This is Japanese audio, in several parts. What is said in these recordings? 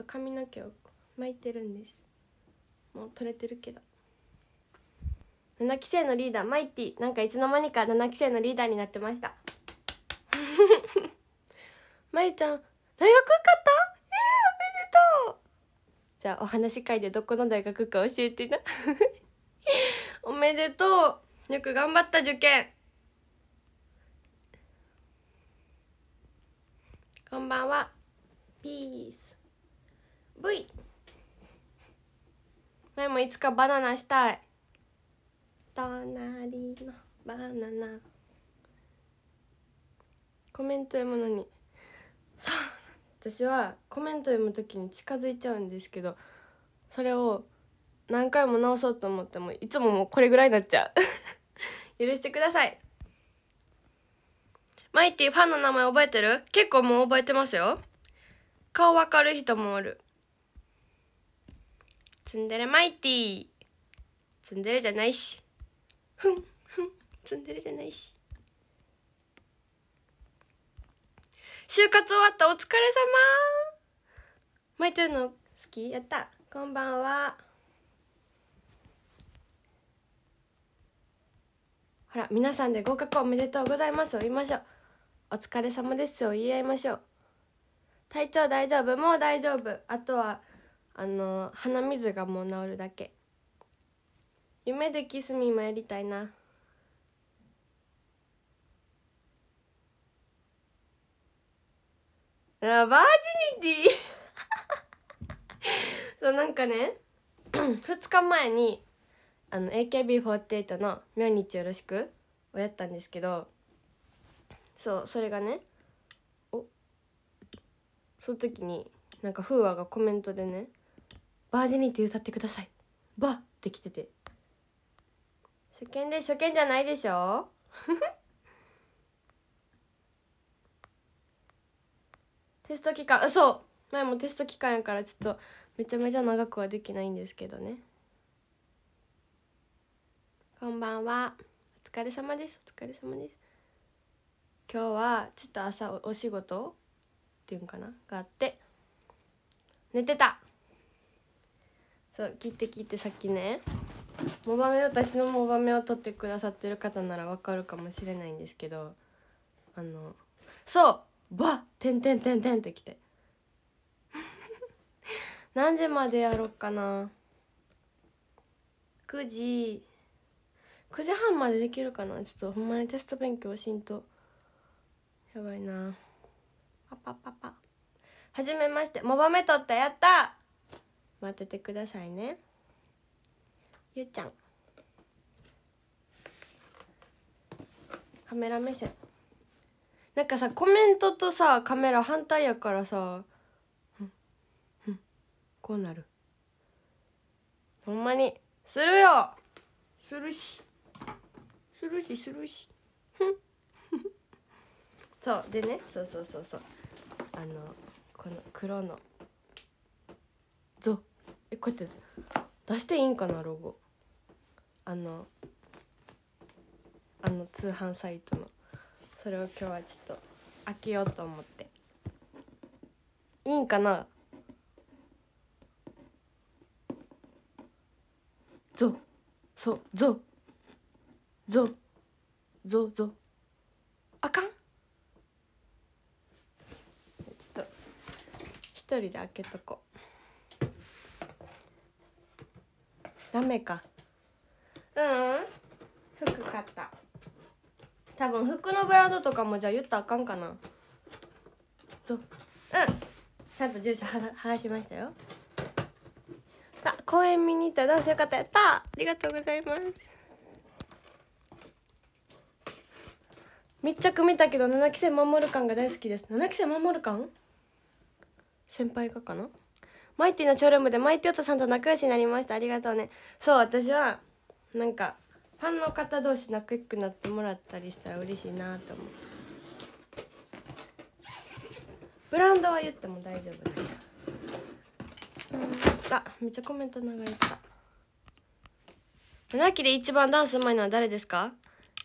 と髪の毛を巻いてるんですもう取れてるけど7期生のリーダーマイティなんかいつの間にか7期生のリーダーになってましたまゆ ちゃん大学受かったえー、おめでとうじゃあお話し会でどこの大学か教えてな おめでとうよく頑張った受験こんばんはピース V 前もいつかバナナしたい隣のバナナコメント読むのにさあ私はコメント読む時に近づいちゃうんですけどそれを何回も直そうと思ってもいつももうこれぐらいになっちゃう 許してくださいマイティファンの名前覚えてる結構もう覚えてますよ顔わかる人もおるツンデレマイティツンデレじゃないしふんふんツンデレじゃないし就活終わったお疲れ様マいてるの好きやったこんばんはほら皆さんで合格おめでとうございますを言いましょうお疲れ様ですを言い合いましょう体調大丈夫もう大丈夫あとはあの鼻水がもう治るだけ夢でキスミもやりたいなあバージニティ そうなんかね2 日前にあの AKB48 の「明日よろしく」をやったんですけどそうそれがねおその時になんか風和がコメントでねバージニて歌ってくださいバって来てて初見で初見じゃないでしょ テスト期間そう前もテスト期間やからちょっとめちゃめちゃ長くはできないんですけどねこんばんはお疲れ様ですお疲れ様です今日はちょっと朝お仕事っていうんかながあって寝てたそうて切ってさっきねモバメ私のモバメを取ってくださってる方ならわかるかもしれないんですけどあのそうばてんてんてんてんってきて 何時までやろっかな9時9時半までできるかなちょっとほんまにテスト勉強しんとやばいなパパパパはじめましてモバメ取ったやった待っててくださいねゆっちゃんカメラ目線なんかさコメントとさカメラ反対やからさこうなるほんまにするよするしするしするしそうでねそうそうそうそうあのこの黒のゾえこうやって出していいんかなロゴあのあの通販サイトのそれを今日はちょっと開けようと思っていいんかなぞそうぞぞぞぞあかんちょっと一人で開けとこうダメかううん服買った多分服のブランドとかもじゃあ言ったらあかんかなそううんちゃんと住所はがしましたよあ公園見に行ったダンスよかったやったありがとうございます密着見たけど七期生守る感が大好きです七期生守る感先輩がかなマイティのショールームでマイティオタさんと仲良しになりましたありがとうねそう私はなんかファンの方同士仲良くなってもらったりしたら嬉しいなと思うブランドは言っても大丈夫だよあめっちゃコメント流れてた7期で一番ダンスうまいのは誰ですか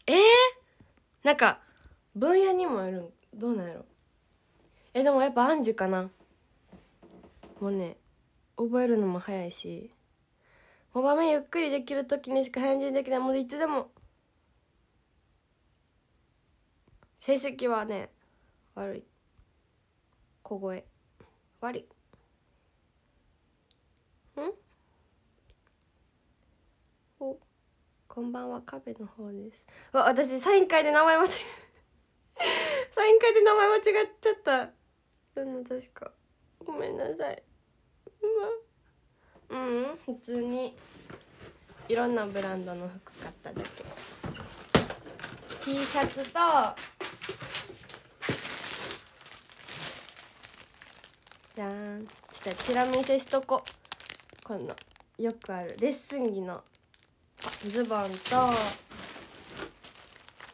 えー、なんか分野にもよるどうなんやろえでもやっぱアンジュかなもうね覚えるのも早いしもう場面ゆっくりできる時にしか返事できないもういつでも成績はね悪い小声悪いんおこんばんはカフェの方ですわ私サイン会で名前間違えサイン会で名前間違っちゃったうん確かごめんなさいうん、普通にいろんなブランドの服買っただけ T シャツとじゃんちょっとチラ見せしとここんなよくあるレッスン着のズボンと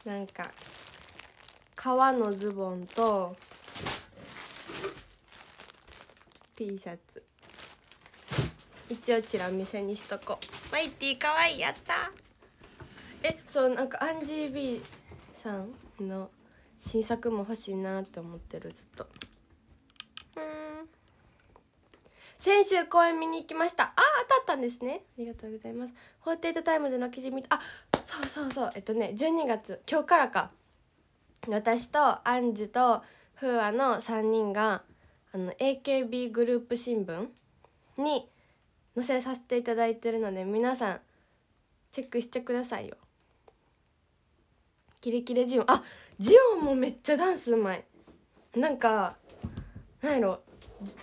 なんか革のズボンと T シャツ一応チラ見せにしとこマイティかわいいやったえそうなんかアンジー B さんの新作も欲しいなって思ってるずっとうん先週公演見に行きましたあ当たったんですねありがとうございます48タイムズの記事見たあそうそうそうえっとね12月今日からか私とアンジュとフーアの3人があの AKB グループ新聞に載せさせていただいてるので皆さんチェックしてくださいよキレキレジオンあジオンもめっちゃダンスうまいなんかなんやろ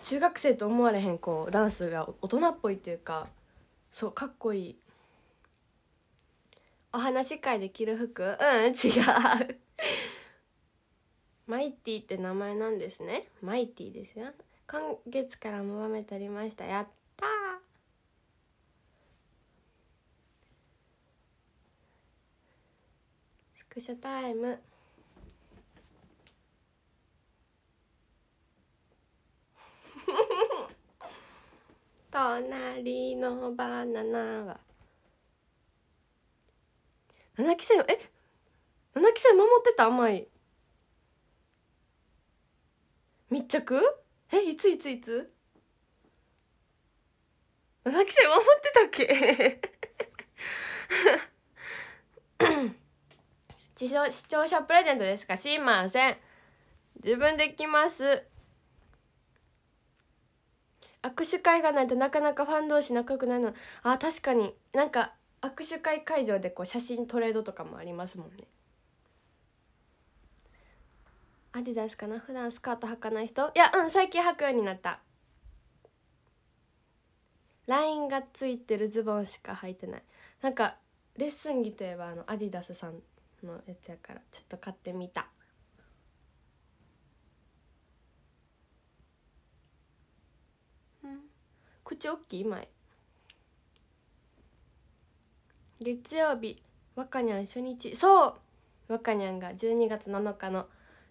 中学生と思われへんこうダンスが大人っぽいっていうかそうかっこいいお話し会で着る服うん違うマイティって名前なんですねマイティですよ今月からもばめとりましたやっクショタイム 隣のバナナは七期生え七期生守ってた甘い密着えいついついつ七期生守ってたっけ 視聴視聴者プレゼントですかしません自分できます握手会がないとなかなかファン同士仲良くないのあ確かになんか握手会会場でこう写真トレードとかもありますもんねアディダスかな普段スカート履かない人いやうん最近履くようになったラインがついてるズボンしか履いてないなんかレッスン着といえばあのアディダスさんのやつやからちょっと買ってみたうん口大きい今月曜日若にゃん初日そう若にゃんが12月7日の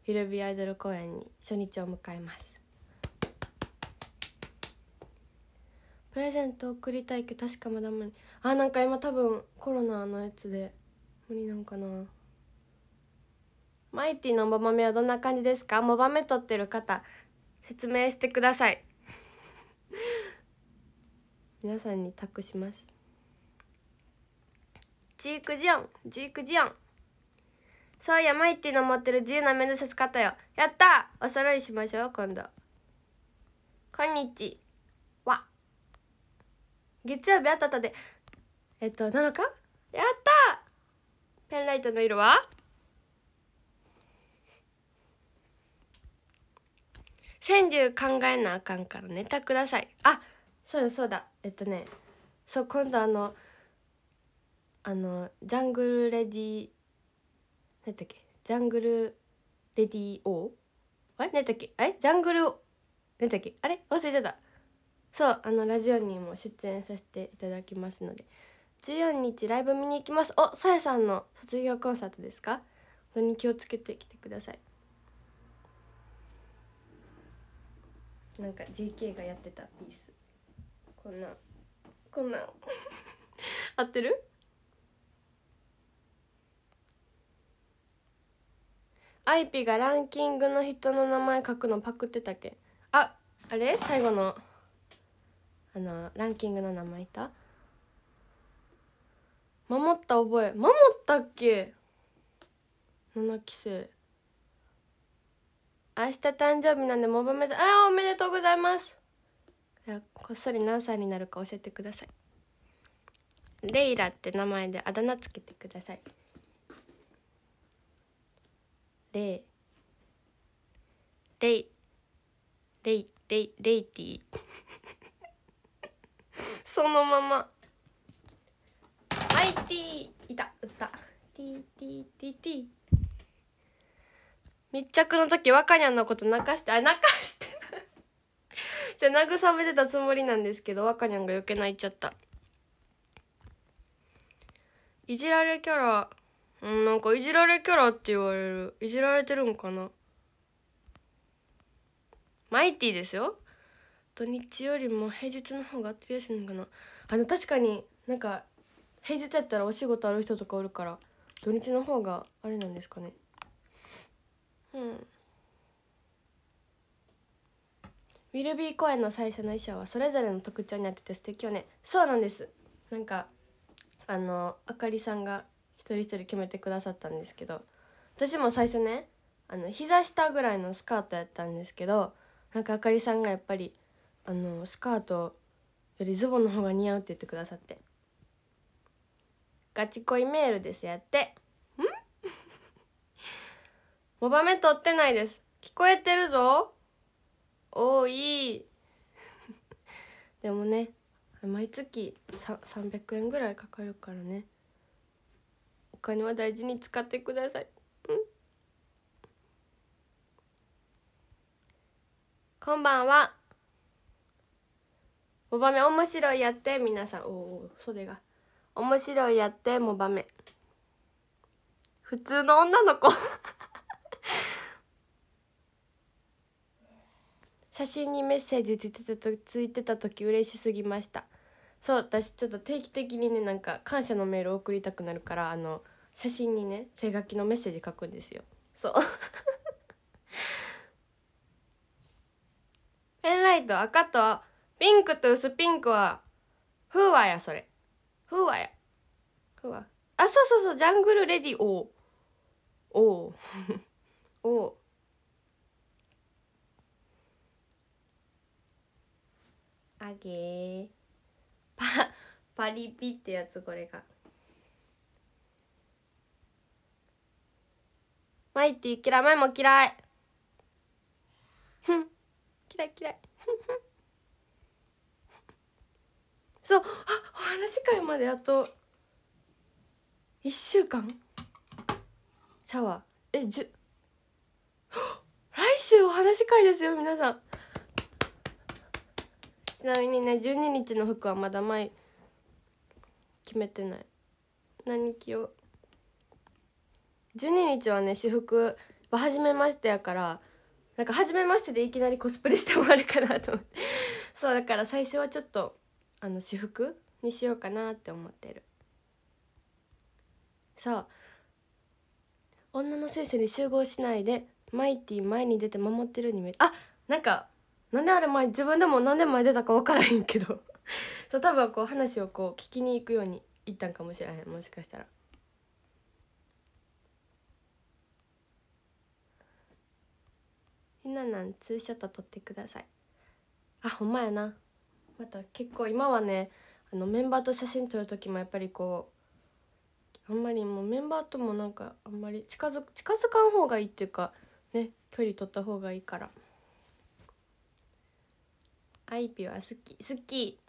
フィルビーアイドル公演に初日を迎えますプレゼント送りたいけど確かまだ無理あなんか今多分コロナのやつで無理なんかなマイティのモバメはどんな感じですかモバメ撮ってる方説明してください 皆さんに託しますジークジオンジークジオンそうやマイティの持ってる自由な面接方よやったお揃いしましょう今度こんにちは月曜日あったたでえっと7日やったペンライトの色は川柳考えなあかんからネタくださいあそうだそうだえっとねそう今度あのあのジャングルレディ何やったっけジャングルレディーーあれ何だっけあれジャングル何たっけあれ忘れちゃったそうあのラジオにも出演させていただきますので14日ライブ見に行きますおさやさんの卒業コンサートですか本当に気をつけてきてくださいなんか JK がやってたピースこんなこんな 合ってるアイピがランキングの人の名前書くのパクってたっけああれ最後のあのランキングの名前いた守った覚え守ったっけ7期生明日誕生日なんでモバメだあおめでとうございますこっそり何歳になるか教えてくださいレイラって名前であだ名つけてくださいレイレイレイレイレイティ そのままアイティーいた打ったティーティーティーティー密着の時若にゃんのこと泣かしてあ泣かしてじゃ 慰めてたつもりなんですけど若にゃんが余計泣いちゃったいじられキャラうんなんかいじられキャラって言われるいじられてるんかなマイティですよ土日よりも平日の方が暑いですのかなあの確かになんか平日やったらお仕事ある人とかおるから土日の方があれなんですかねうんウィルビー公演の最初の衣装はそれぞれの特徴に合ってて素敵よねそうなんですなんかあのあかりさんが一人一人決めてくださったんですけど私も最初ねあの膝下ぐらいのスカートやったんですけどなんかあかりさんがやっぱりあのスカートよりズボンの方が似合うって言ってくださってガチ恋メールですやってモバメ取ってないです。聞こえてるぞ。おい でもね、毎月300円ぐらいかかるからね。お金は大事に使ってください。ん、こんばんは。モバメ面白いやって皆さんおお袖が面白いやってモバメ普通の女の子 写真にメッセージついてた時嬉しすぎましたそう私ちょっと定期的にねなんか感謝のメール送りたくなるからあの写真にね手書きのメッセージ書くんですよそう ペンライト赤とピンクと薄ピンクはフーワやそれフーワやフーワあそうそうそうジャングルレディオーおーおー 影パパリピってやつこれがマイティ嫌いマイも嫌いふん嫌い嫌いそうあお話会まであと1週間シャワーえじゅ 来週お話会ですよ皆さんなみにね12日の服はまだ前決めてない何着よう12日はね私服は初めましてやからなんか初めましてでいきなりコスプレしてもあるかなと思って そうだから最初はちょっとあの私服にしようかなって思ってるさあ女の聖書に集合しないでマイティ前に出て守ってるに見えあなんかなんであれ前自分でも何年前出たか分からへんけど そう多分こう話をこう聞きに行くように行ったんかもしれへんもしかしたら。ひななんツーショット撮ってくださいあほんまやなまた結構今はねあのメンバーと写真撮る時もやっぱりこうあんまりもうメンバーともなんかあんまり近づ近づかん方がいいっていうかね距離取った方がいいから。アイピは好き好き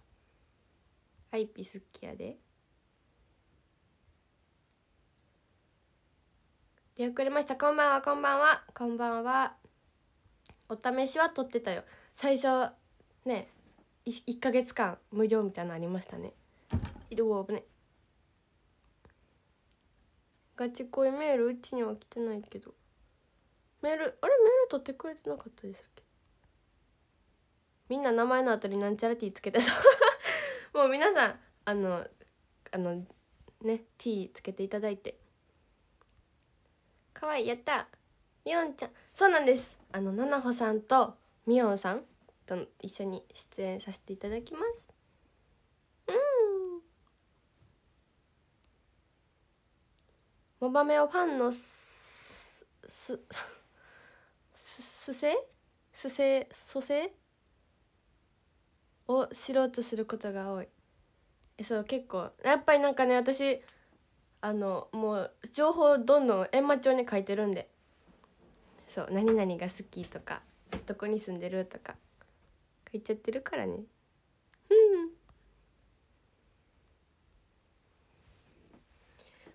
アイピ好きやで出遅れましたこんばんはこんばんはこんばんはお試しは取ってたよ最初ね1か月間無料みたいなのありましたねいるわ危ねガチ恋メールうちには来てないけどメールあれメール取ってくれてなかったでしたっけみんな名前の後になんちゃらティーつけてう もう皆さんあのあのねティーつけていただいてかわいいやったみおんちゃんそうなんですあのななほさんとみおんさんと一緒に出演させていただきますうんモバメをファンのすすすすせすせ蘇生を知ろうとすることが多いそう結構やっぱりなんかね私あのもう情報どんどん閻魔帳に書いてるんでそう何々が好きとかどこに住んでるとか書いちゃってるからねうん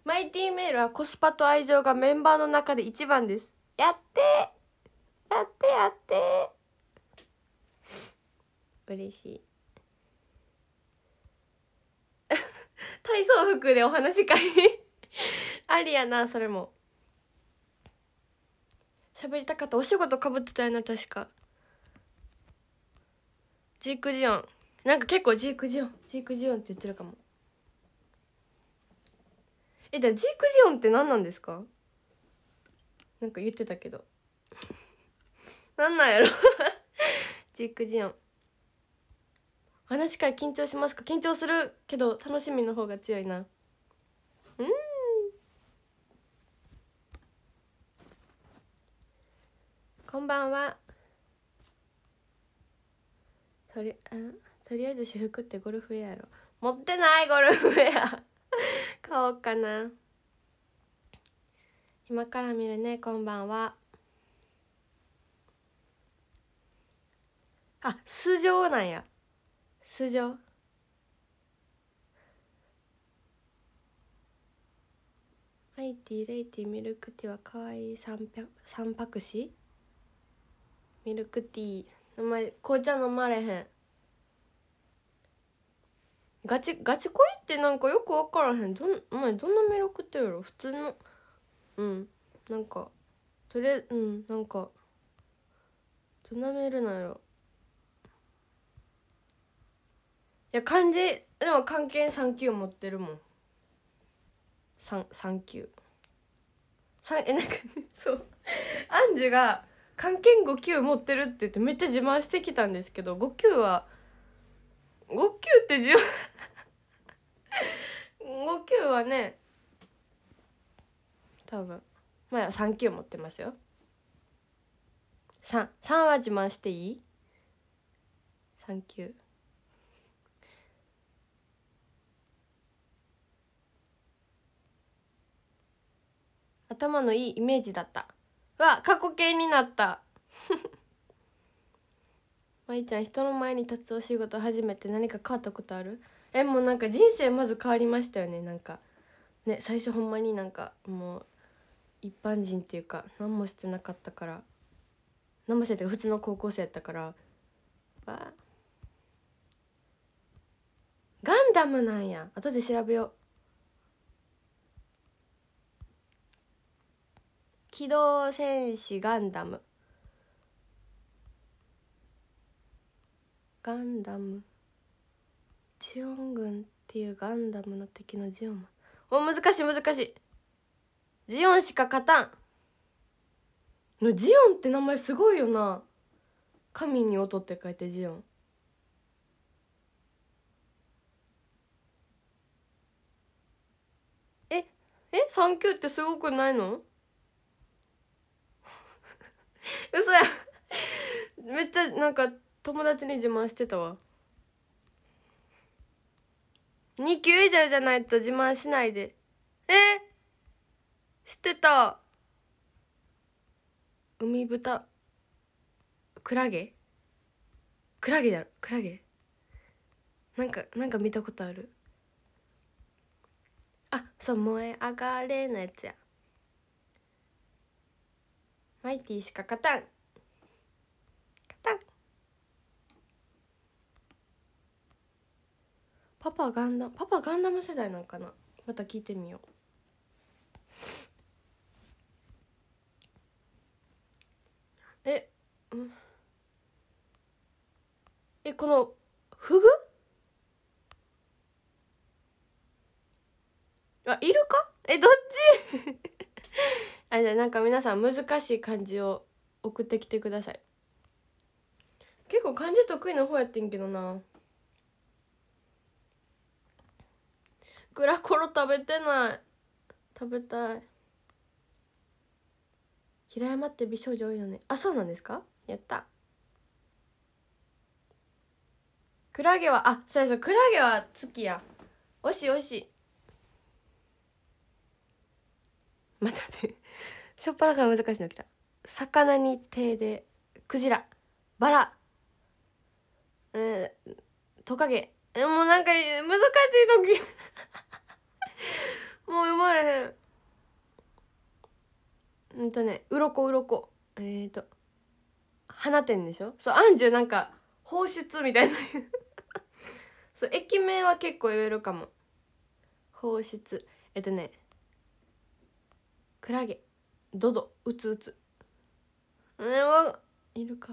マイティーメールはコスパと愛情がメンバーの中で一番ですやってやってやって嬉しい 体操服でお話会 ありやなそれも喋りたかったお仕事かぶってたよな確かジークジオンなんか結構ジークジオンジークジオンって言ってるかもえじゃあジークジオンって何なんですかなんか言ってたけど何 なんやろジークジオン話会緊張しますか緊張するけど楽しみの方が強いなうんこんばんはとりあとりあえず私服ってゴルフウェアやろ持ってないゴルフウェア 買おうかな今から見るねこんばんはあ素性なんや通常アイティレイティミルクティーはかわいい三拍子ミルクティー名前紅茶飲まれへんガチガチ恋ってなんかよく分からへんどんお前どんなミルクティーやろ普通のうんなんかとりあえずうんなんかどんなメールなんやろいや漢字でも漢検3級持ってるもん3級3えなんか、そうアンジュが漢検5級持ってるって言ってめっちゃ自慢してきたんですけど5級は5級って自慢5級 はね多分まあ3級持ってますよ33は自慢していい ?3 級頭のいいイメージだったわ過去形になったまい ちゃん人の前に立つお仕事初めて何か変わったことあるえもうなんか人生まず変わりましたよねなんかね最初ほんまになんかもう一般人っていうか何もしてなかったから何もしてて普通の高校生やったからわガンダムなんや後で調べよう機動戦士ガンダムガンダムジオン軍っていうガンダムの敵のジオンお難しい難しいジオンしか勝たんのジオンって名前すごいよな神に音って書いてジオンええ三級ってすごくないの 嘘やめっちゃなんか友達に自慢してたわ2級以上じゃないと自慢しないでえしてた海豚クラゲクラゲだろクラゲなんかなんか見たことあるあそう「燃え上がれ」のやつやマイティしか勝たん勝たんパパガンダパパガンダム世代なんかなまた聞いてみようえ、うん、えこのフグあいるかえどっち あゃ、なんか皆さん難しい漢字を送ってきてください結構漢字得意な方やってんけどなグラコロ食べてない食べたい平山って美少女多いのねあそうなんですかやったクラゲはあそうそうクラゲは月や惜しい惜しい待って待ってしょっぱだから難しいのきた魚に手でクジラバラえー、トカゲえもうなんか難しい時 もう読まれへんうんとね鱗鱗えっ、ー、と花店でしょそうアンジュなんか放出みたいな そう駅名は結構言えるかも放出えっ、とねクラゲドドウツウツえわいるか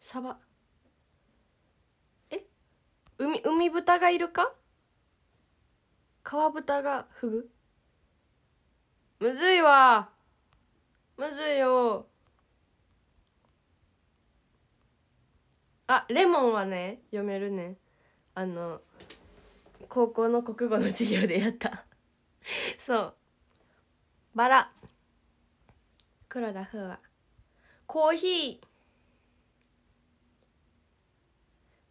サバえ海海豚がいるか川豚がフグむずいわむずいよあレモンはね読めるねあの高校の国語の授業でやった そうバラ黒田風はコーヒー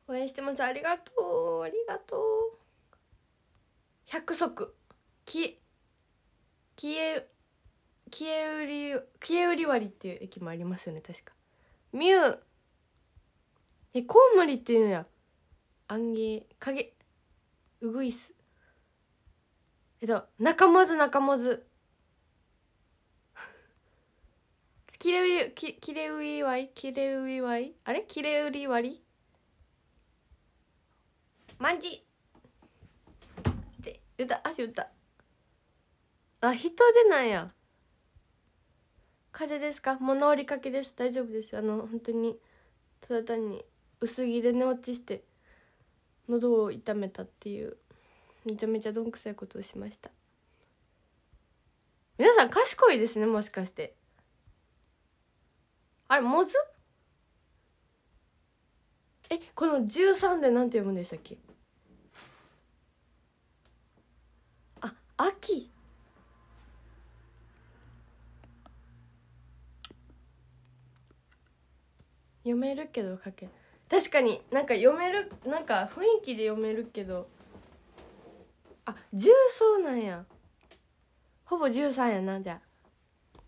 応援してますありがとうありがとう百足き消え消え売り消え売り割っていう駅もありますよね確かミュウえコウモリっていうんやアンゲ影うぐいすえっと仲間ず仲間ずキ れウりキキレウイワイキレウイワイあれキれウりワりマンジで歌足歌あ人でないや風邪ですか物う治りかけです大丈夫ですあの本当にただ単に薄着で寝落ちして喉を痛めたっていうめちゃめちゃどんくさいことをしました皆さん賢いですねもしかしてあれモズえこの13で何て読むんでしたっけあ秋読めるけど書けない確かになんか読めるなんか雰囲気で読めるけどあ重曹なんやほぼ十三やなじゃあ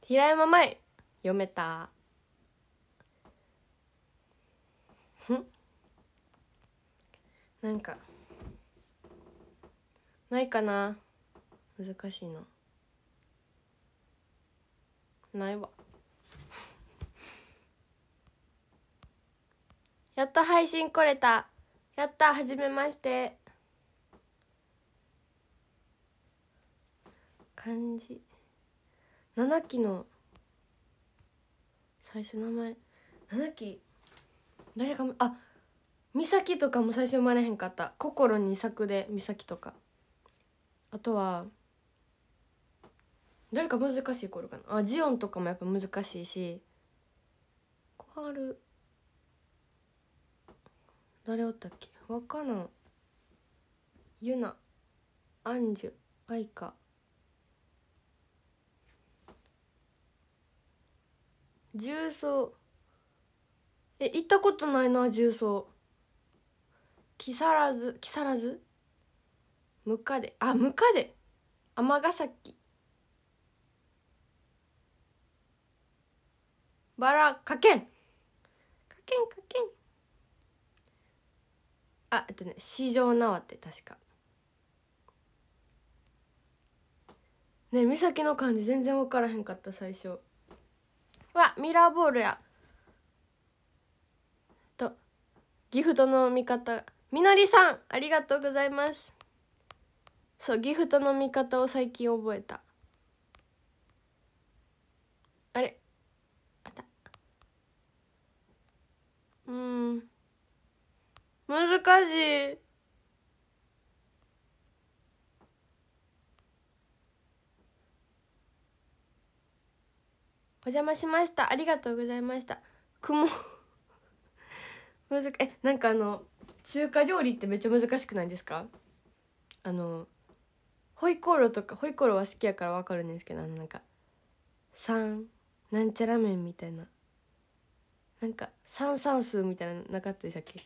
平山舞読めたふんなんかないかな難しいなないわやっと配信来れた。やった、はじめまして。漢字。七期の最初名前。七期誰かも、あ、美咲とかも最初生まれへんかった。心二作で美咲とか。あとは、誰か難しい頃かな。あ、ジオンとかもやっぱ難しいし、小春。誰おったっけ若菜ゆなアンジュ愛花重曹え行ったことないな重曹木更津木更津ムカデあムカデ尼崎バラかけんかけんかけんあえっとね四条縄って確かね美咲の感じ全然分からへんかった最初わミラーボールやとギフトの味方みのりさんありがとうございますそうギフトの見方を最近覚えたあれあったうん難しい。お邪魔しました。ありがとうございました。雲。難え、なんかあの、中華料理ってめっちゃ難しくないですかあの、ホイコーローとか、ホイコーローは好きやからわかるんですけど、あのなんか、三、なんちゃら麺みたいな。なんか、三算数みたいななかったでしたっけ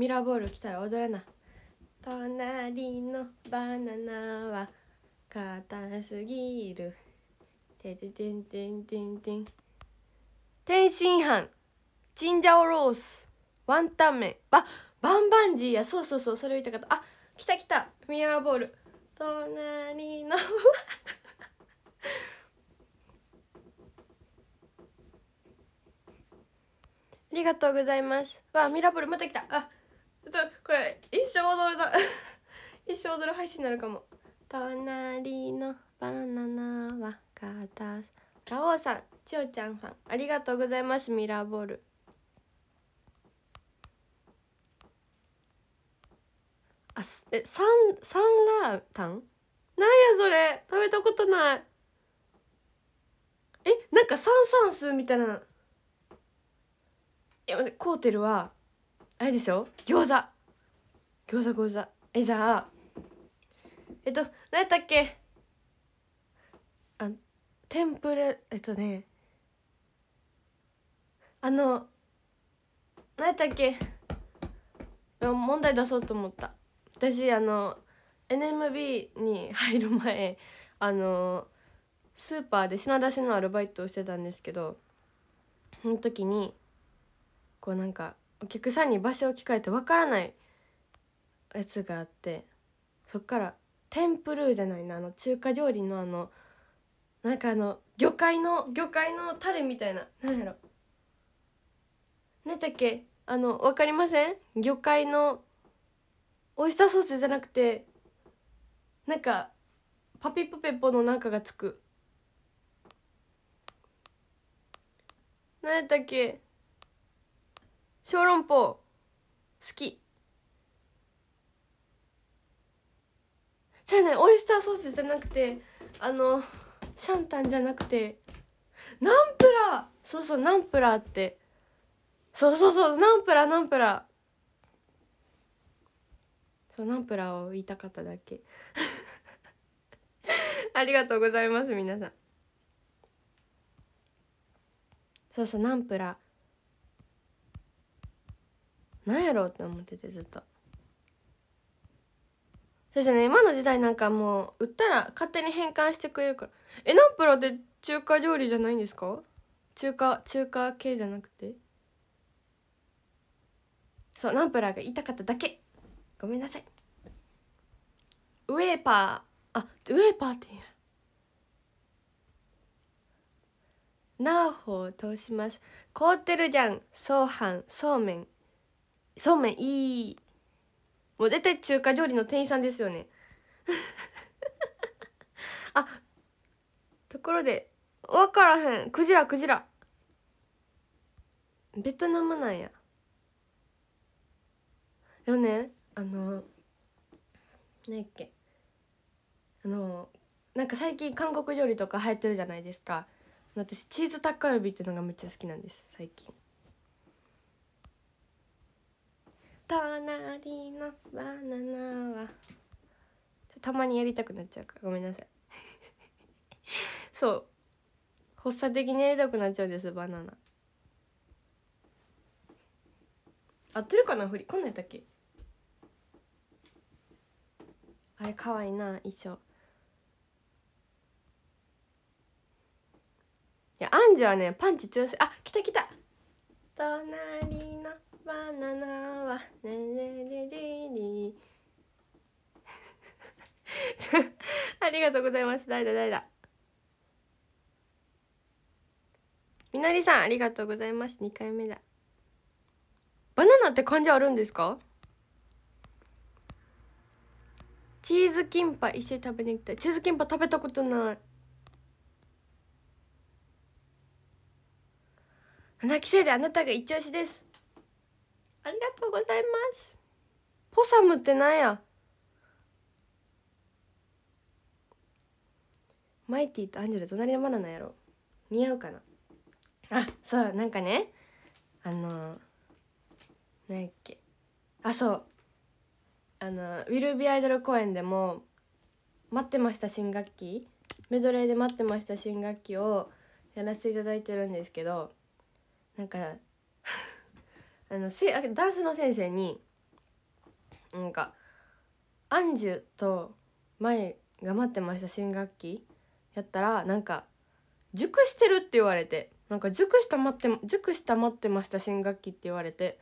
ミラーボール来たら踊らな隣のバナナは硬すぎるてててんてんてんてん天津飯チンジャオロースワンタン麺あバンバンジーやそうそうそうそれを言いたかったあ来た来たミラーボール隣の ありがとうございますわミラーボールまた来たあちょっとこれ一生踊るだ 一生踊る配信になるかも隣のバナナは片ラオウさん千代ちゃんさんありがとうございますミラーボールあえサンサンラータンなんやそれ食べたことないえなんかサンサンスみたいないやコーテルはあれでしょ餃子餃子餃子えじゃあえっと何やったっけあンプルえっとねあの何やったっけ問題出そうと思った私あの NMB に入る前あのスーパーで品出しのアルバイトをしてたんですけどその時にこうなんかお客さんに場所を聞かれてわからないやつがあってそっからテンプルーじゃないなあの中華料理のあのなんかあの魚介の魚介のタレみたいな何やろ何だっけあの分かりません魚介のオイスターソースじゃなくてなんかパピプペポのなんかがつく何やったっけ小籠包好きじゃあねオイスターソースじゃなくてあのシャンタンじゃなくてナンプラーそうそうナンプラーってそうそうそうナンプラーナンプラーそうナンプラーを言いたかっただけ ありがとうございます皆さんそうそうナンプラー何やろうって思っててずっとそしてね今の時代なんかもう売ったら勝手に返還してくれるからえナンプラって中華料理じゃないんですか中華中華系じゃなくてそうナンプラーが言いたかっただけごめんなさいウェーパーあウェーパーって言うナーほを通します凍ってるじゃんそうはんそうめんそうめんいいもう絶対中華料理の店員さんですよね あところで分からへんクジラクジラベトナムなんやでもねあの何やっけあのなんか最近韓国料理とか流行ってるじゃないですか私チーズタッカルビっていうのがめっちゃ好きなんです最近隣のバナナはたまにやりたくなっちゃうからごめんなさい そう発作的にやりたくなっちゃうんですバナナ合ってるかな振りこんなんやったっけあれかわいいな衣装いやアンジュはねパンチ強すあ来た来た隣のバナナはねねねねに ありがとうございますだいだいだみのりさんありがとうございます二回目だバナナって漢字あるんですかチーズキンパ一緒に食べに行きたいチーズキンパ食べたことない花木生であなたが一押しですありがとうございますポサムってなんやマイティとアンジェル隣のバナナやろ似合うかなあそうなんかねあの何やっけあそうあの「ウィル・ビ・アイドル」公演でも「待ってました新学期」メドレーで「待ってました新学期」をやらせていただいてるんですけどなんか あのせダンスの先生になんか「アンジュと前が待ってました新学期」やったらなんか「熟してる」って言われてなんか熟した待って熟した待ってました新学期って言われて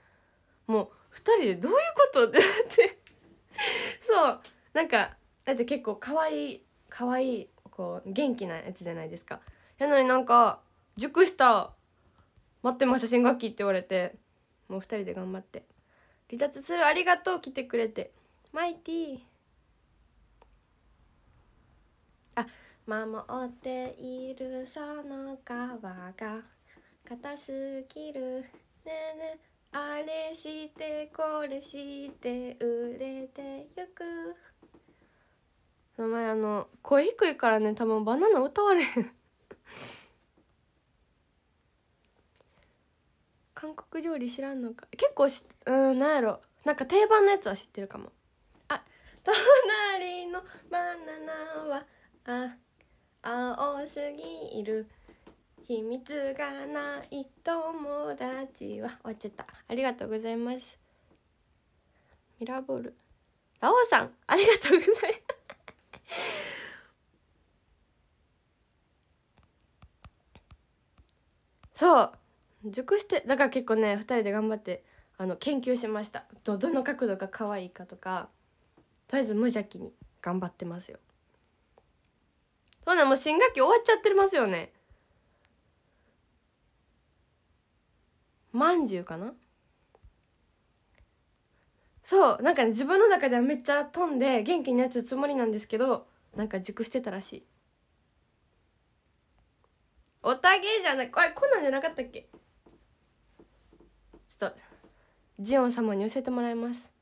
もう2人でどういうことってなって そうなんかだって結構可愛い可愛いこう元気なやつじゃないですか。やのになんか「熟した待ってました新学期」って言われてもう2人で頑張って離脱するありがとう来てくれてマイティーあ守っているその川が硬すぎるねえねえあれしてこれして売れてゆく名前あの声低いからね多分バナナ歌われへん韓国料理知らんのか結構しうんなんやろなんか定番のやつは知ってるかもあ隣のバナナはあ青すぎる秘密がない友達は終わっちゃったありがとうございますミラーボールラオさんありがとうございますそう熟してだから結構ね2人で頑張ってあの研究しましたどどの角度が可愛いかとかとりあえず無邪気に頑張ってますよそうなもう新学期終わっちゃってますよねまんじゅうかなそうなんかね自分の中ではめっちゃ飛んで元気になってたつもりなんですけどなんか熟してたらしいおたげじゃないあれこんなんじゃなかったっけちょっとジオン様に教えてもらいます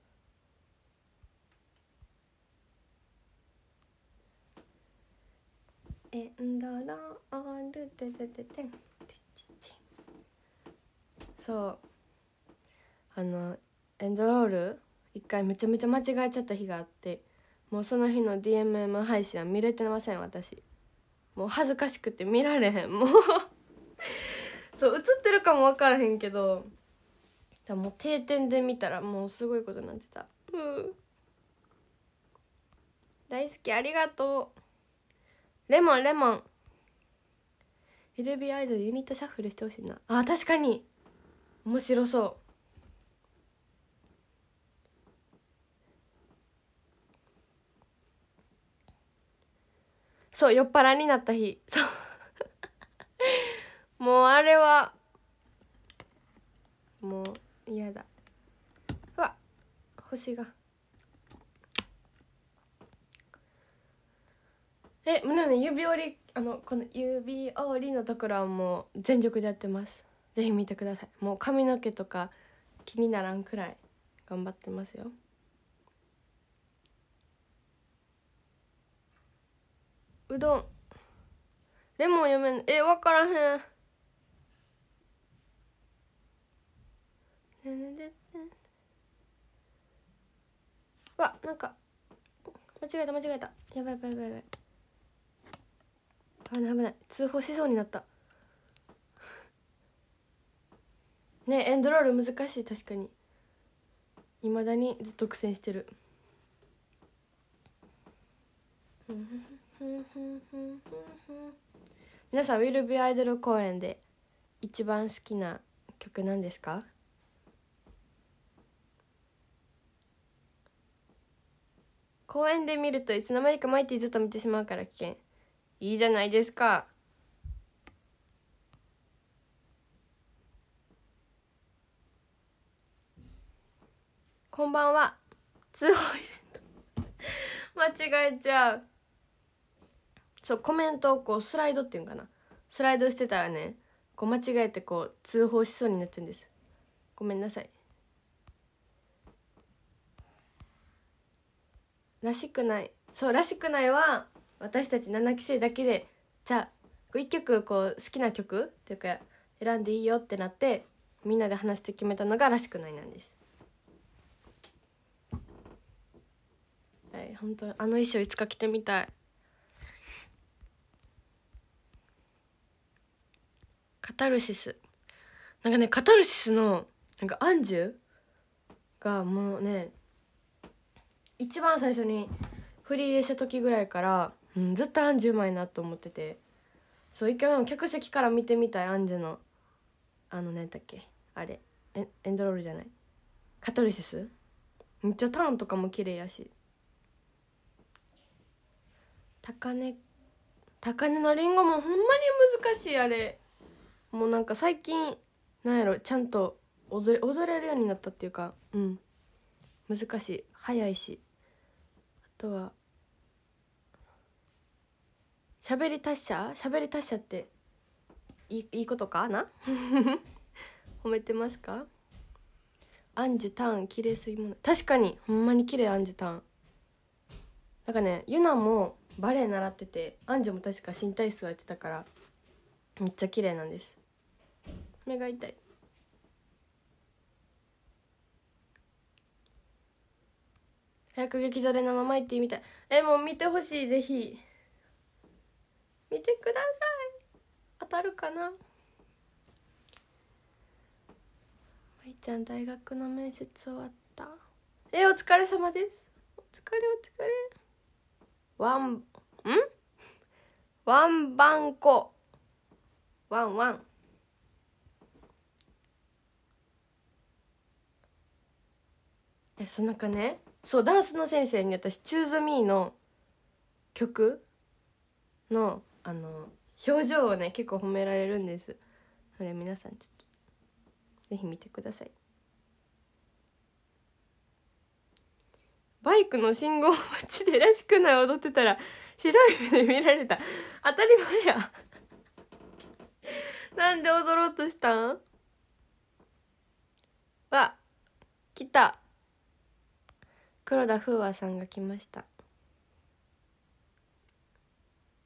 エンドロールテテテテンそうあのエンドロール一回めちゃめちゃ間違えちゃった日があってもうその日の DMM 配信は見れてません私もう恥ずかしくて見られへんもう そう映ってるかも分からへんけどでも定点で見たらもうすごいことになってたうん大好きありがとうレモンレモン LB アイドルユニットシャッフルしてほしいなあ確かに面白そうそう酔っ払いになった日そう もうあれはもう嫌だうわ星がえっもね指折りあのこの指折りのところはもう全力でやってますぜひ見てくださいもう髪の毛とか気にならんくらい頑張ってますようどんレモン読めんえ分からへんわなんか間違えた間違えたやばいやばいやばいやばい危ない危ない通報しそうになった ねエンドロール難しい確かにいまだにずっと苦戦してる 皆さん「w i l l b e i d o 公演で一番好きな曲なんですか公園で見るといつの間にかマイティずっと見てしまうから危険いいじゃないですかこんばんは通報イベン 間違えちゃうそうコメントをこうスライドっていうんかなスライドしてたらねこう間違えてこう通報しそうになっちゃうんですごめんなさいらしくないそうらしくないは私たち7期生だけでじゃあ1曲こう好きな曲っていうか選んでいいよってなってみんなで話して決めたのがらしくないなんです。はい本当あの衣装いつか着てみたい。カタルシスなんかねカタルシスのなんかアンジュがもうね一番最初に振り入れした時ぐらいから、うん、ずっとアンジュうまいなと思っててそう一回も客席から見てみたいアンジュのあの何だっけあれエエンドロールじゃないカトリシスめっちゃターンとかも綺麗やし高根高根のリンゴもほんまに難しいあれもうなんか最近なんやろちゃんと踊れ踊れるようになったっていうかうん難しい早いしとは喋り達者喋り達者っていいいいことかな 褒めてますかアンジュタン綺麗すぎもの確かにほんまに綺麗アンジュタンなんかねユナもバレエ習っててアンジュも確か新体操やってたからめっちゃ綺麗なんです目が痛い早く劇場で生まいてみたいえもう見てほしいぜひ見てください当たるかなまいちゃん大学の面接終わったえお疲れ様ですお疲れお疲れワンんワンバンコワンワンえそなんかねそうダンスの先生に私「チューズミーの曲のあの表情をね結構褒められるんですので皆さんちょっと是非見てくださいバイクの信号待ちでらしくない踊ってたら白い目で見られた当たり前や なんで踊ろうとしたんわ来た黒田風和さんが来ました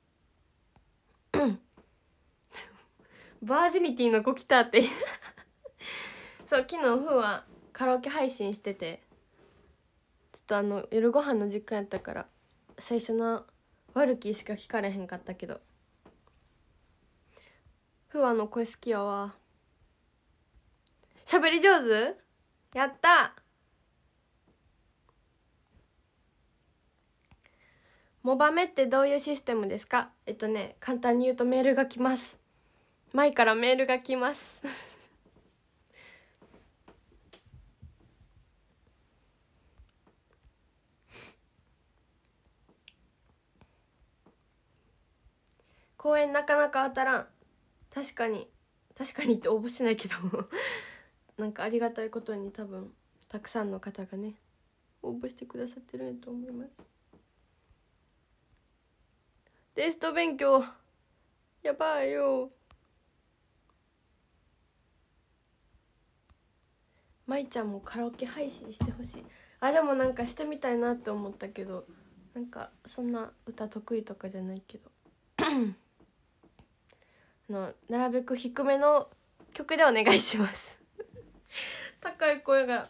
バージニティの子来たって そう昨日風和カラオケ配信しててちょっとあの夜ご飯の時間やったから最初の「悪気」しか聞かれへんかったけどふわの声好きやわ喋り上手やったモバメってどういうシステムですかえっとね簡単に言うとメールが来ます前からメールが来ます公園なかなか当たらん確かに確かにって応募してないけどなんかありがたいことに多分たくさんの方がね応募してくださってると思いますテスト勉強やばいよまいちゃんもカラオケ配信してほしいあでもなんかしてみたいなって思ったけどなんかそんな歌得意とかじゃないけど あのなるべく低めの曲でお願いします 高い声が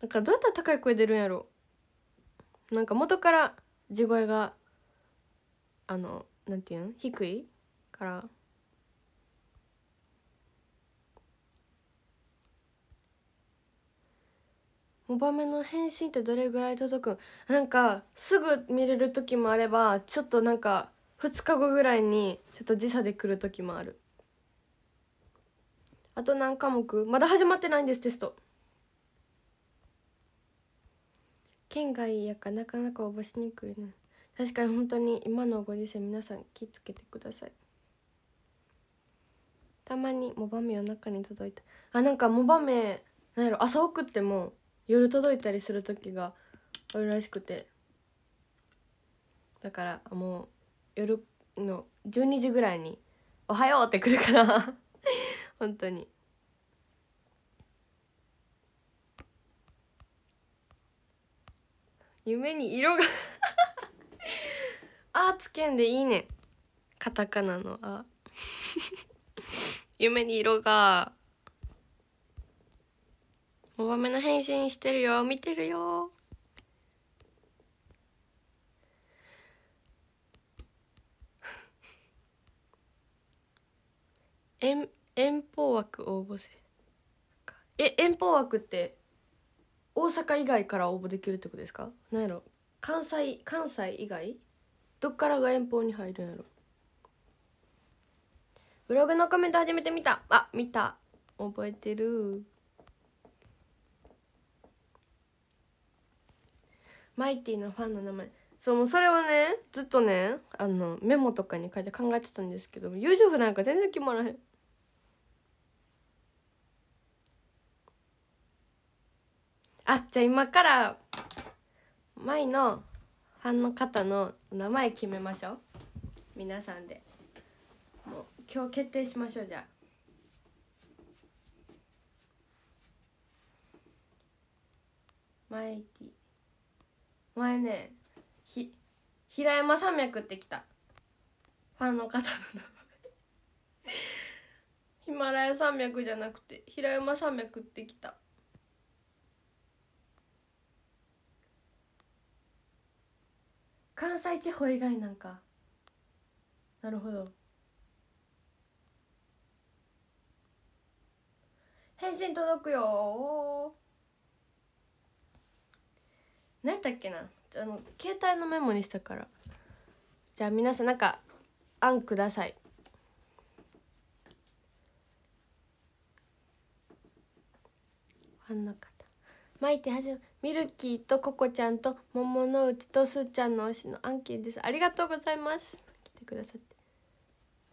なんかどうやったら高い声出るんやろなんか元から地声があのなんていうん低いからモバメの返信ってどれぐらい届くなんかすぐ見れる時もあればちょっとなんか2日後ぐらいにちょっと時差で来る時もあるあと何科目まだ始まってないんですテスト県外やかなかなか応募しにくいな、ね確かに本当に今のご時世皆さん気つけてくださいたまにモバメ夜中に届いたあなんかモバメなんやろ朝送っても夜届いたりする時があるらしくてだからもう夜の12時ぐらいに「おはよう!」って来るから 本当に。夢に色があつけんでいいねカタカナのあ 夢に色がおばめの変身してるよ見てるよ 遠遠方枠応募せえ遠方枠って大阪以外から応募できるってことですか何やろ関西関西以外どっからが遠方に入るんやろブログのコメント始めてみたあ見た覚えてるマイティのファンの名前そうもうそれをねずっとねあのメモとかに書いて考えてたんですけど優勝婦なんか全然決まらへんあじゃあ今から前のファンの方の名前決めましょう皆さんでもう今日決定しましょうじゃあマイティ前ねひ平山山脈ってきたファンの方の名前ヒマラヤ山脈じゃなくて平山山脈ってきた関西地方以外なんかなるほど返信届くよ何やったっけなあの携帯のメモにしたからじゃあ皆さんなんか案くださいあんなの方巻いて始めミルキーとココちゃんと桃の内とすーちゃんの推しのアンケーですありがとうございます来てくださって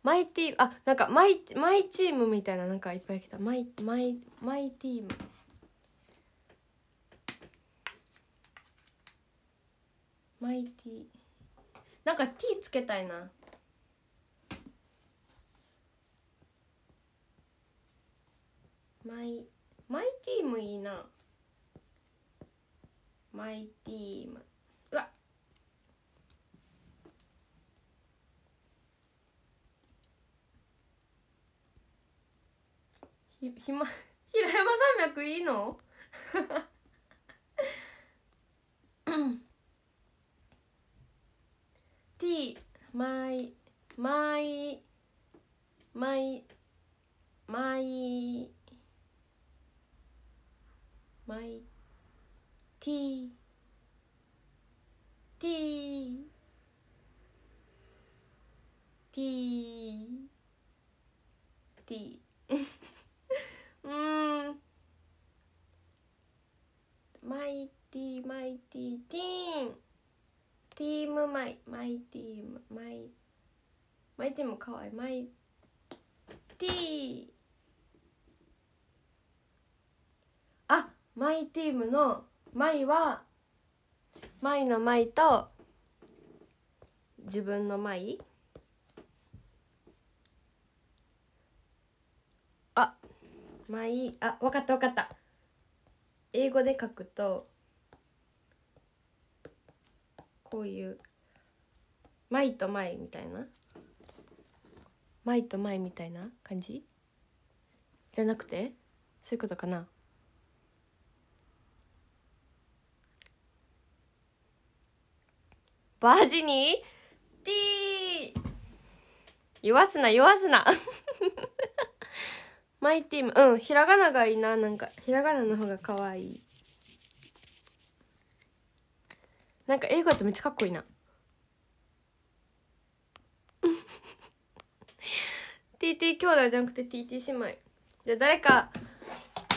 マイティーあなんかマイマイチームみたいななんかいっぱい来たマイマイマイティームマイティーなんか T つけたいなマイマイティームいいなマイティームうわひひま平山山脈いいのテ T マイマイマイマイマイ t t t t うんマイティマイティティーンティームマイマイティームマイマイティームかわいいマイティーあマイティームの舞は舞の舞と自分の舞あ舞あ分かった分かった英語で書くとこういう舞と舞みたいな舞と舞みたいな感じじゃなくてそういうことかなバジニーティー言わすな言わすな マイティームうんひらがながいいななんかひらがなの方が可愛いなんか英語やとめっちゃかっこいいな TT 兄弟じゃなくて TT 姉妹じゃあ誰か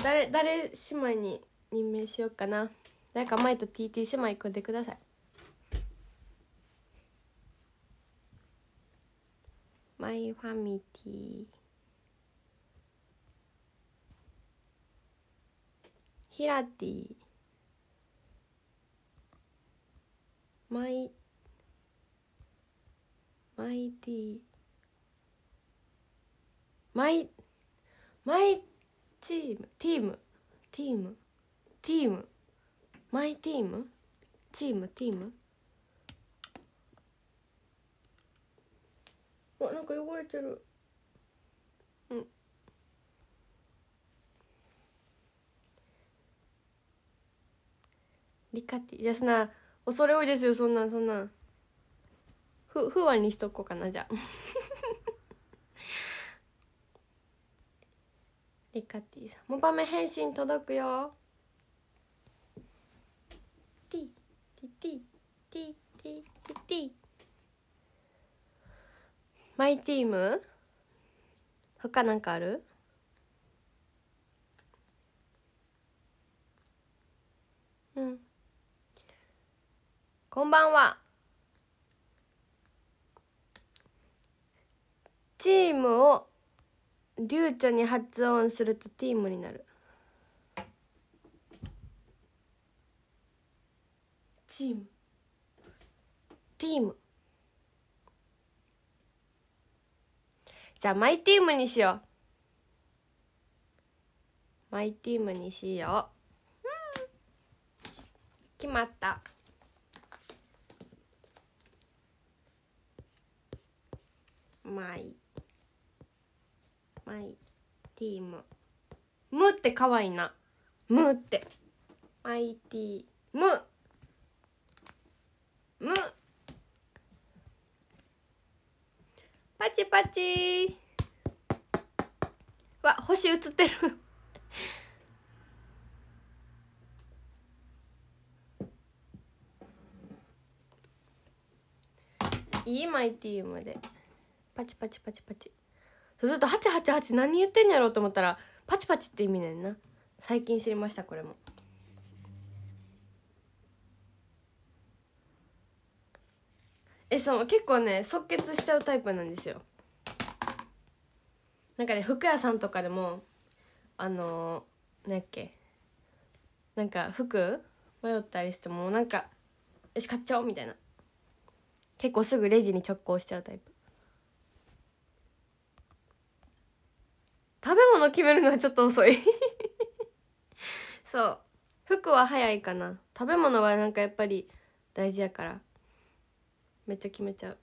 誰誰姉妹に任命しようかな誰か前と TT 姉妹組んでくださいマイファミティヒラティマイマイティマイマイチームチームチームチームマイティームチームチームあなんか汚れてるうんリカティいやそんな恐れ多いですよそんなそんなんふ不安にしとこうかなじゃあ リカティさんモバメ返信届くよティティティティティティティマイチーム他なんかあるうんこんばんはチームを流暢に発音するとチームになるチームチームじゃあマイティームにしようマイティームにしよう、うん、決まったマイマイティームムって可愛いなムってマイティームムパチパチわ星映ってるいいマイティームでパチパチパチパチそうすると888何言ってんやろうと思ったらパチパチって意味ねんな最近知りましたこれも。えそう結構ね即決しちゃうタイプなんですよなんかね服屋さんとかでもあのー、何やっけなんか服迷ったりしてもなんかよし買っちゃおうみたいな結構すぐレジに直行しちゃうタイプ食べ物決めるのはちょっと遅い そう服は早いかな食べ物はなんかやっぱり大事やからめっちゃ決めちゃう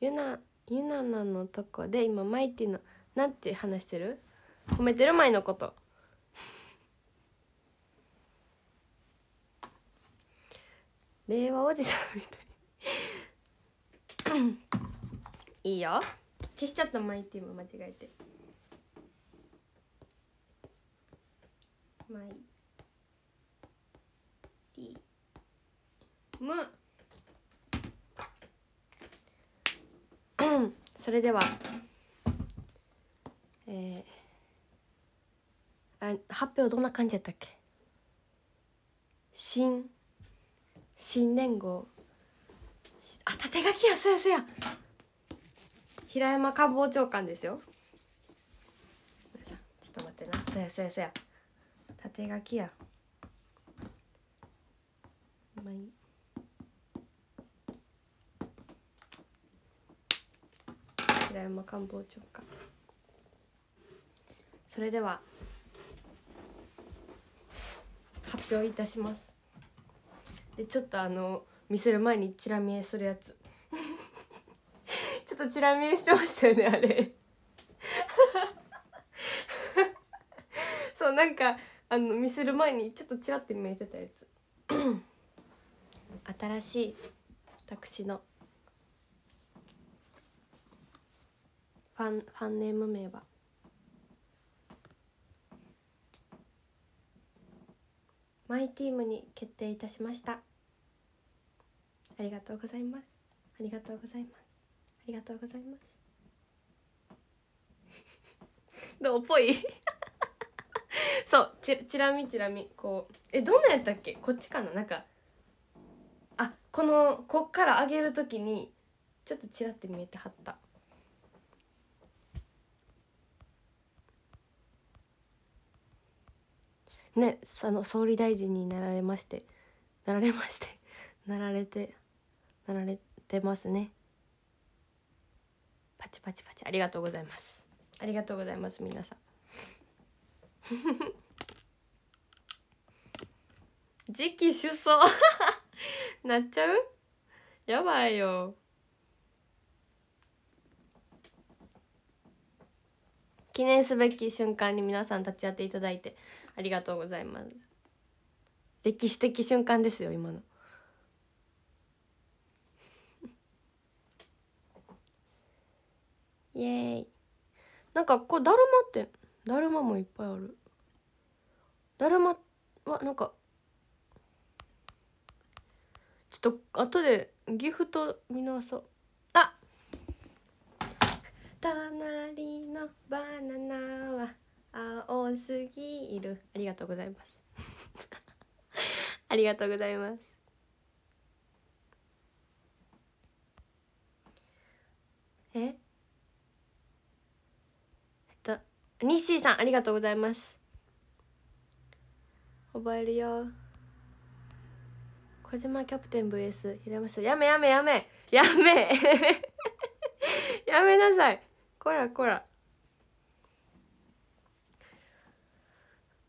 ゆなゆななのとこで今マイティのなんて話してる褒めてる舞のこと令和おじさんみたいいいよ消しちゃったマイティも間違えてマイむそれではえー、あ発表どんな感じやったっけ新新年号あ縦書きやそうやそうや平山官房長官ですよちょっと待ってなそうやそうやそうや縦書きやまあいい平山官房長官それでは発表いたしますでちょっとあの見せる前にチラ見えするやつちょっとチラ見えしてましたよねあれそうなんかあの見せる前にちょっとチラって見えてたやつ新しい私のファンファンネーム名は。マイティームに決定いたしましたありがとうございますありがとうございますありがとうございますどう ぽい そうちちらみちらみこうえどんなやったっけこっちかななんかあこのこっから上げるときにちょっとちらって見えてはったねあの総理大臣になられましてなられまして なられてなられてますねパチパチパチありがとうございますありがとうございます皆さん 次期首相 なっちゃうやばいよ記念すべき瞬間に皆さん立ち会っていただいてありがとうございます歴史的瞬間ですよ今の イエーイなんかこう、だるまってだるまもいっぱいあるだるまはなんかちょっと後でギフト見直そうあ隣のバナナはあ多すぎるありがとうございますありがとうございますええっとニッさんありがとうございます覚えるよ小島キャプテン VS 平山さんやめやめやめやめ やめなさいこらこら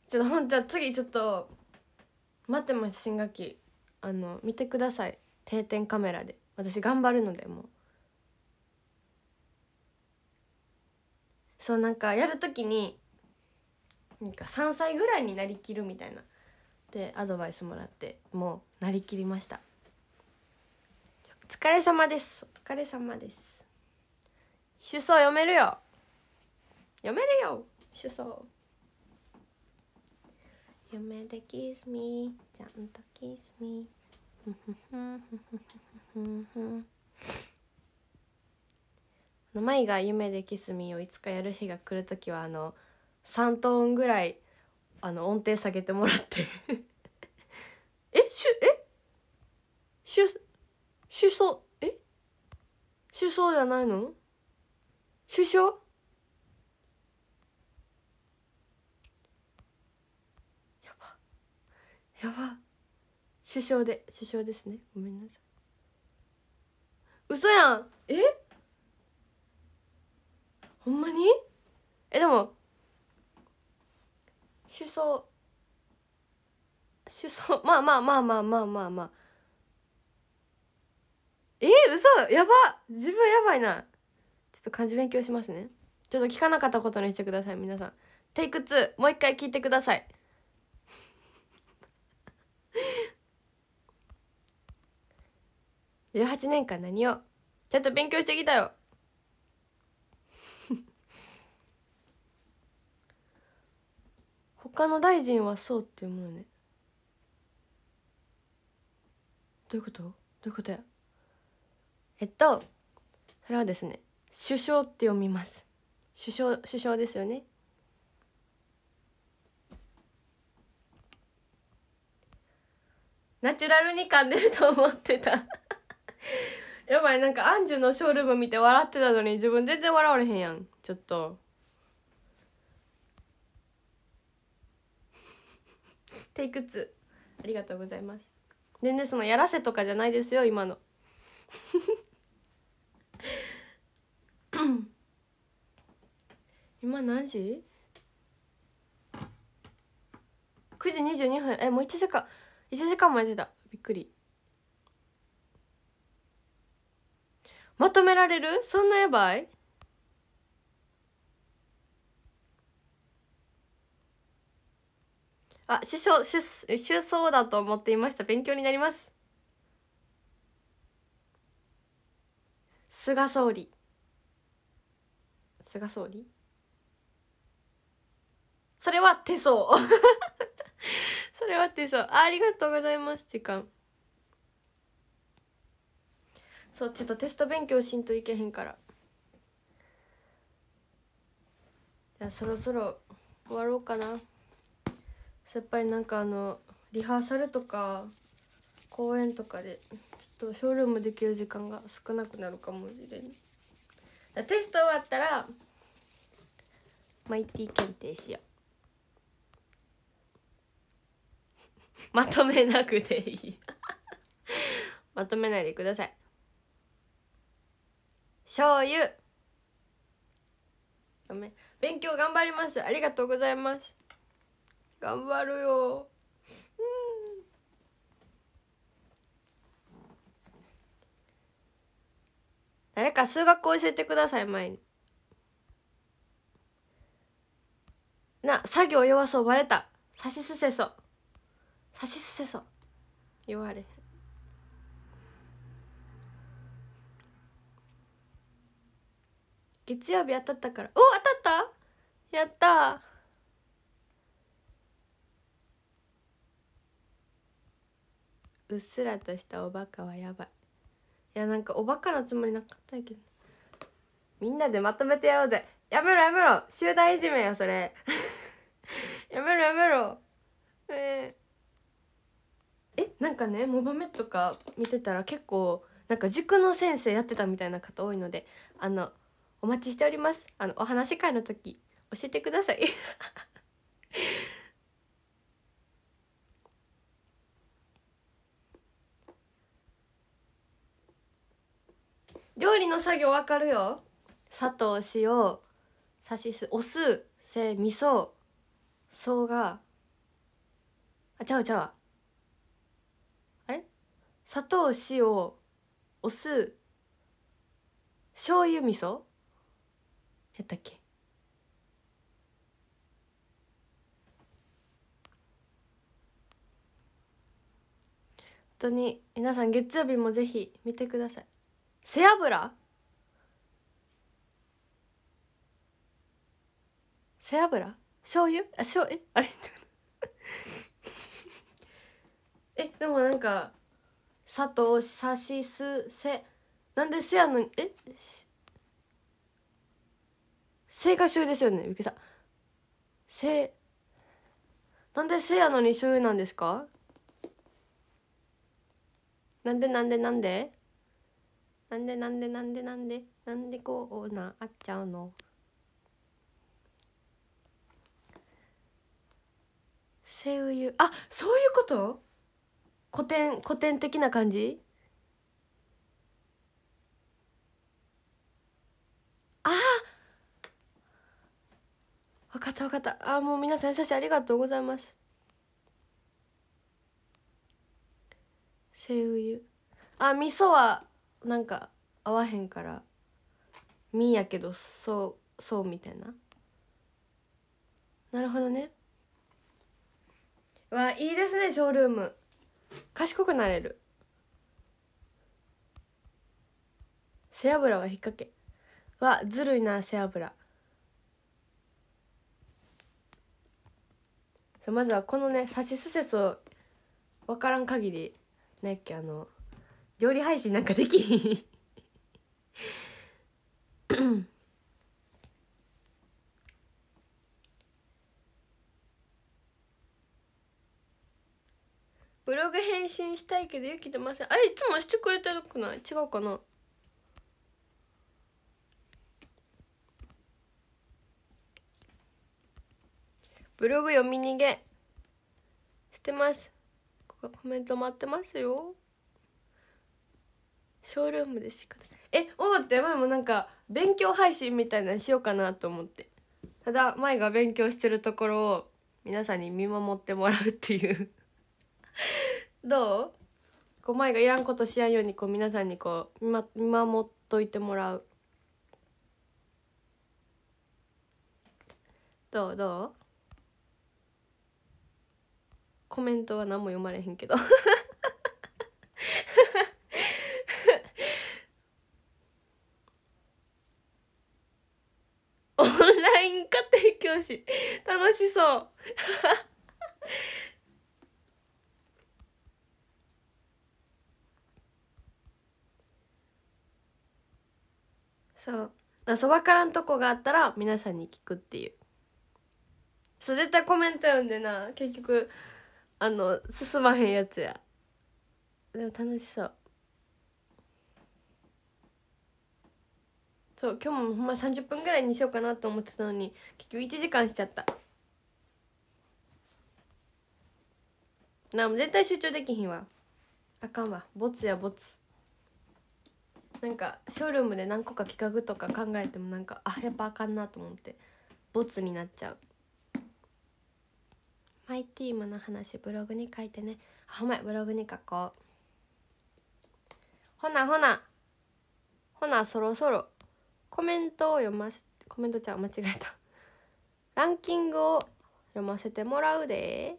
ちょっとほんじゃあ次ちょっと待ってます新学期あの見てください定点カメラで私頑張るのでもうそうなんかやる時になんか3歳ぐらいになりきるみたいなでアドバイスもらってもうなりきりましたお疲れ様ですお疲れ様です主奏読めるよ読めるよ主奏夢でキスミーちゃんとキスミー舞が「夢でキスミー」をいつかやる日が来る時はあの3トーンぐらいあの音程下げてもらってえしゅえしゅし首相え首相じゃないの首相やば首相で首相ですねごめんなさい嘘やんえほんまにえでも首相首相 まあまあまあまあまあまあまあえ嘘やば自分やばいなちょっと漢字勉強しますねちょっと聞かなかったことにしてください皆さんテイク2もう一回聞いてください18年間何をちゃんと勉強してきたよ 他の大臣はそうっていうものねどういうことどういうことやえっとそれはですね首相って読みます首相首相ですよねナチュラルに噛んでると思ってた やばいなんかアンジュのショールーム見て笑ってたのに自分全然笑われへんやんちょっとテイク2ありがとうございます全然、そのやらせとかじゃないですよ今の 今何時 ?9 時22分えもう1時間1時間もやってたびっくりまとめられるそんなやばいあ、師匠、ゅ主相だと思っていました。勉強になります。菅総理。菅総理それは手相。それ待ってそうありがとうございます時間そうちょっとテスト勉強しんといけへんからじゃあそろそろ終わろうかな先輩なんかあのリハーサルとか公演とかでちょっとショールームできる時間が少なくなるかもしれないテスト終わったらマイティ検定しようまとめなくていいまとめないでください醤油勉強頑張りますありがとうございます頑張るよ誰か数学教えてください前にな作業弱そうバレたさしすせそうさしすせそ言われへん月曜日当たったからお当たったやったうっすらとしたおバカはやばいいやなんかおバカのつもりなかったけどみんなでまとめてやろうぜやめろやめろ集団いじめやそれ やめろやめろええーえなんかねモバメとか見てたら結構なんか塾の先生やってたみたいな方多いのであのお待ちしておりますあのお話し会の時教えてください 料理の作業わかるよ砂糖塩さしすお酢せ味噌生姜あちゃうちゃう砂糖塩お酢醤油味噌やったっけ本当に皆さん月曜日もぜひ見てください背脂背脂醤油あしょうえあれ えでもなんか佐藤さしすせなんでせやのにえせがしゅうですよねゆきさんせなんでせやのにしゅうなんですかなんでなんでなんでなんでなんでなんでなんでなんでこうなあっちゃうのせうゆあそういうこと古典古典的な感じああ分かった分かったああもう皆さん優しいありがとうございますせうあ味噌はなんか合わへんからみやけどそうそうみたいななるほどねわいいですねショールーム賢くなれる背脂は引っ掛けはずるいな背脂そうまずはこのね指しすせそ分からん限りなっけあの料理配信なんかできひんブログ返信したいけど勇気出ませんあいつもしてくれてるくない違うかなブログ読み逃げしてますここコメント待ってますよショールームでしかえおって前もなんか勉強配信みたいなのしようかなと思ってただ前が勉強してるところを皆さんに見守ってもらうっていう どうこう舞がいらんことしやんようにこう皆さんにこう見,、ま、見守っといてもらうどうどうコメントは何も読まれへんけど オンライン家庭教師楽しそうそうあそばからんとこがあったら皆さんに聞くっていうそう絶対コメント読んでな結局あの進まへんやつやでも楽しそうそう今日もほんま30分ぐらいにしようかなと思ってたのに結局1時間しちゃったなもう絶対集中できひんわあかんわボツやボツなんかショールームで何個か企画とか考えてもなんかあやっぱあかんなと思ってボツになっちゃうマイティームの話ブログに書いてねあお前ブログに書こうほなほなほなそろそろコメントを読ませコメントちゃん間違えたランキングを読ませてもらうで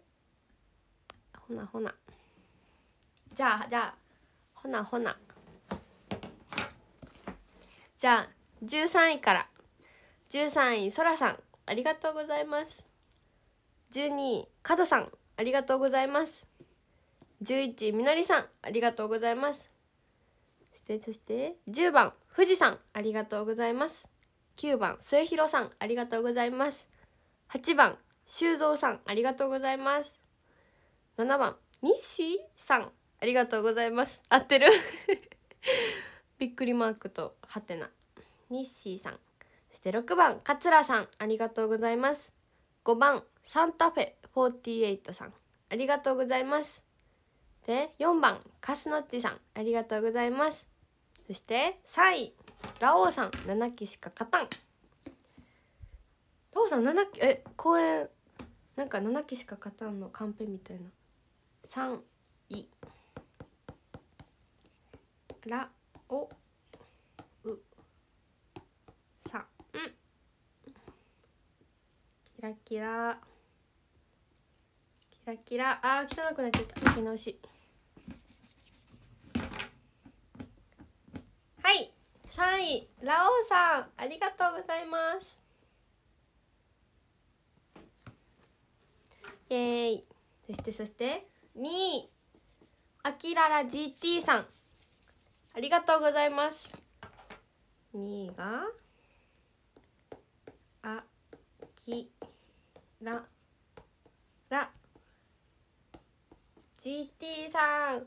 ほなほなじゃあじゃあほなほなじゃあ13位から13位そらさんありがとうございます12位かどさんありがとうございます11位みのりさんありがとうございますそしてそして10番富士さんありがとうございます9番末広さんありがとうございます8番修造さんありがとうございます7番西さんありがとうございます合ってるびっくりマークとハテナニッシーさんそして6番桂さんありがとうございます5番サンタフェ48さんありがとうございますで4番カスノッチさんありがとうございますそして3位ラオウさん7期しか勝たんラオウさん7期え公演なんか7期しか勝たんのカンペみたいな3位ラおうさんキラキラキラキラあー汚くなっちゃった書き直しはい3位ラオウさんありがとうございますイエーイそしてそして2位あきらら GT さんありがとうございます2があきらら GT さん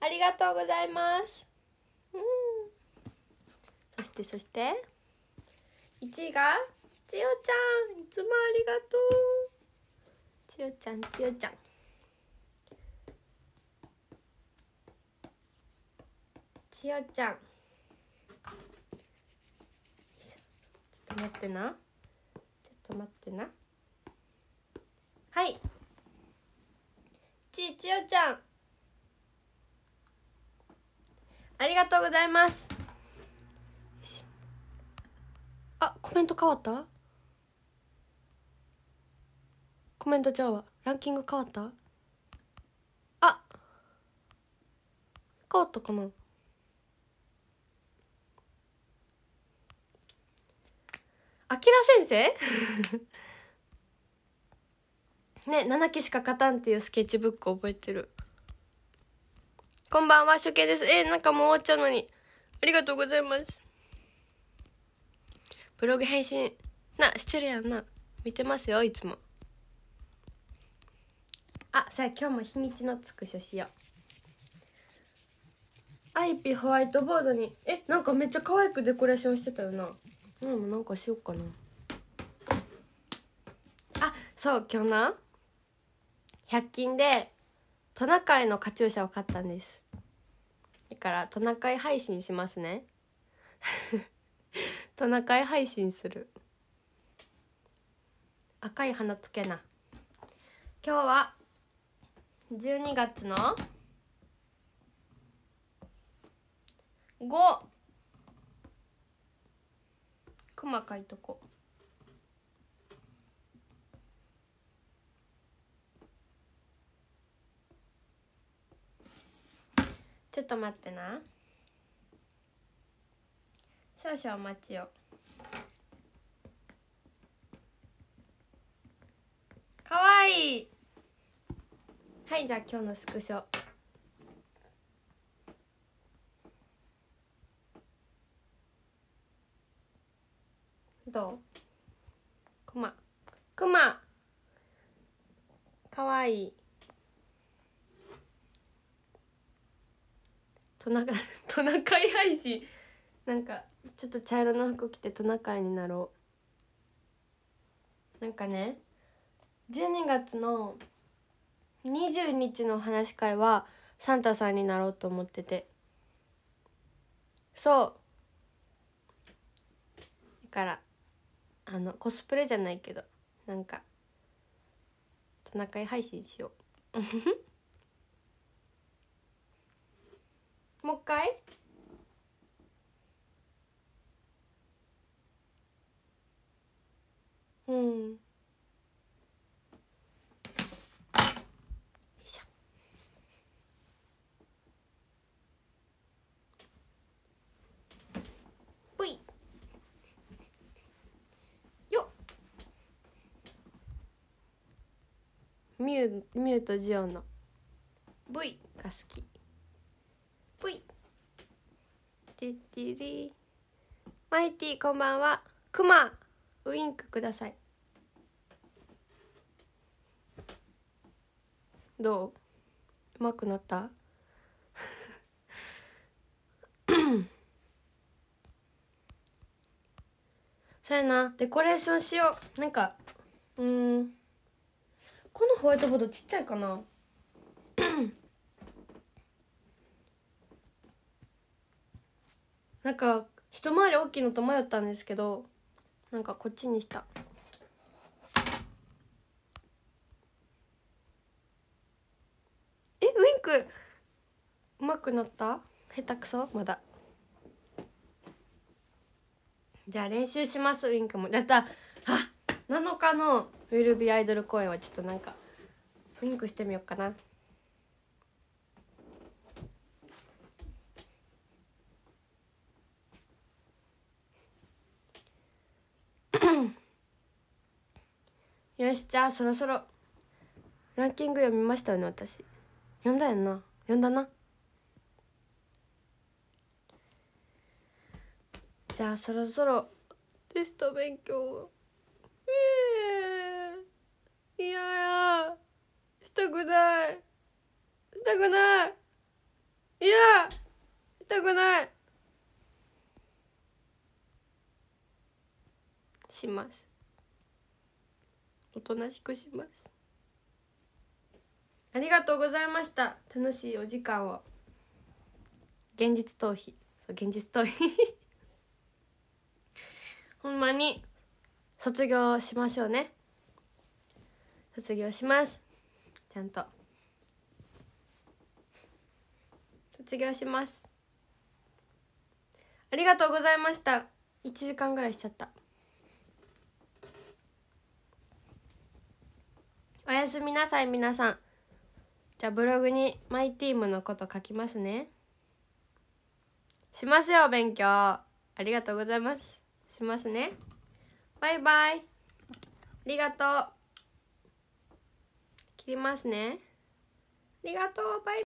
ありがとうございますうんそしてそして1がちよちゃんいつもありがとうちよちゃんちよちゃんしおちゃんちょっと待ってなちょっと待ってなはいちちよちゃんありがとうございますあコメント変わったコメントちゃうわランキング変わったあ変わったかなあきら先生 ね7期しか勝たんっていうスケッチブック覚えてるこんばんは初見ですえなんかもう終わっちゃうのにありがとうございますブログ配信なしてるやんな見てますよいつもあさあ今日も日にちのつくショしようアイピホワイトボードにえなんかめっちゃ可愛くデコレーションしてたよなうん、なんかしよっかなあそう今日な100均でトナカイのカチューシャを買ったんですだからトナカイ配信しますね トナカイ配信する赤い花つけな今日は12月の5細かいとこちょっと待ってな少々お待ちを可愛いいはいじゃあ今日のスクショとうクマクマかわいいトナカイ トナカイ配信なんかちょっと茶色の服着てトナカイになろうなんかね12月の20日の話し会はサンタさんになろうと思っててそうだからあのコスプレじゃないけどなんかトナカイ配信しよう もう一回うんミュウミュウとジオンの V が好き V ティティティマイティこんばんはクマウインクくださいどううまくなったそうやなデコレーションしようなんかうんこのホワイトボードちっちゃいかな なんか一回り大きいのと迷ったんですけどなんかこっちにしたえウインクうまくなった下手くそまだじゃあ練習しますウインクもやった7日の「ウィルビーアイドル公演」はちょっとなんかフインクしてみようかな。よしじゃあそろそろランキング読みましたよね私読んだよな読んだなじゃあそろそろテスト勉強を。えー、いややしたくないしたくないいやしたくないしますおとなしくしますありがとうございました楽しいお時間を現実逃避そう現実逃避 ほんまに卒業しましょうね卒業しますちゃんと卒業しますありがとうございました1時間ぐらいしちゃったおやすみなさい皆さんじゃあブログにマイティームのこと書きますねしますよ勉強ありがとうございますしますねバイバイありがとう切りますねありがとうバイバイ